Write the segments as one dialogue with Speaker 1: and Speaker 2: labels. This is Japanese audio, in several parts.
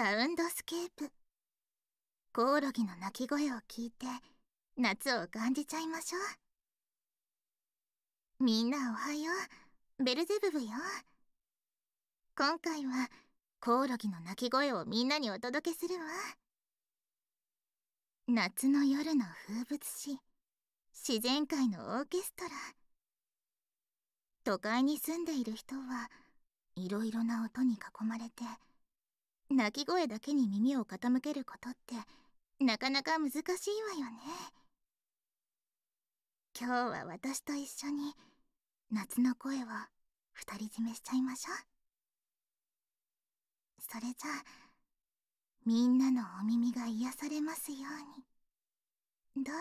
Speaker 1: サウンドスケープコオロギの鳴き声を聞いて夏を感じちゃいましょうみんなおはようベルゼブブよ今回はコオロギの鳴き声をみんなにお届けするわ夏の夜の風物詩自然界のオーケストラ都会に住んでいる人はいろいろな音に囲まれて鳴き声だけに耳を傾けることってなかなか難しいわよね今日は私と一緒に夏の声を二人占めしちゃいましょうそれじゃあみんなのお耳が癒されますようにどうぞ。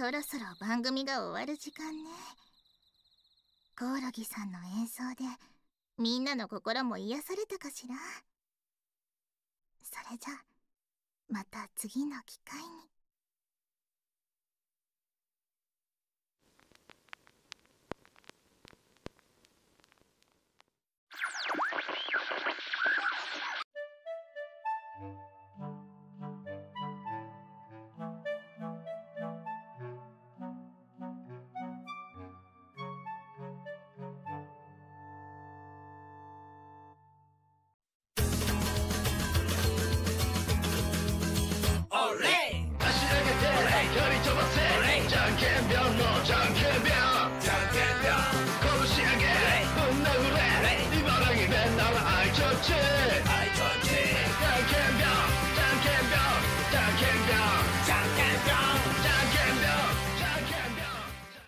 Speaker 1: そろそろ番組が終わる時間ねコオロギさんの演奏でみんなの心も癒されたかしらそれじゃまた次の機会に。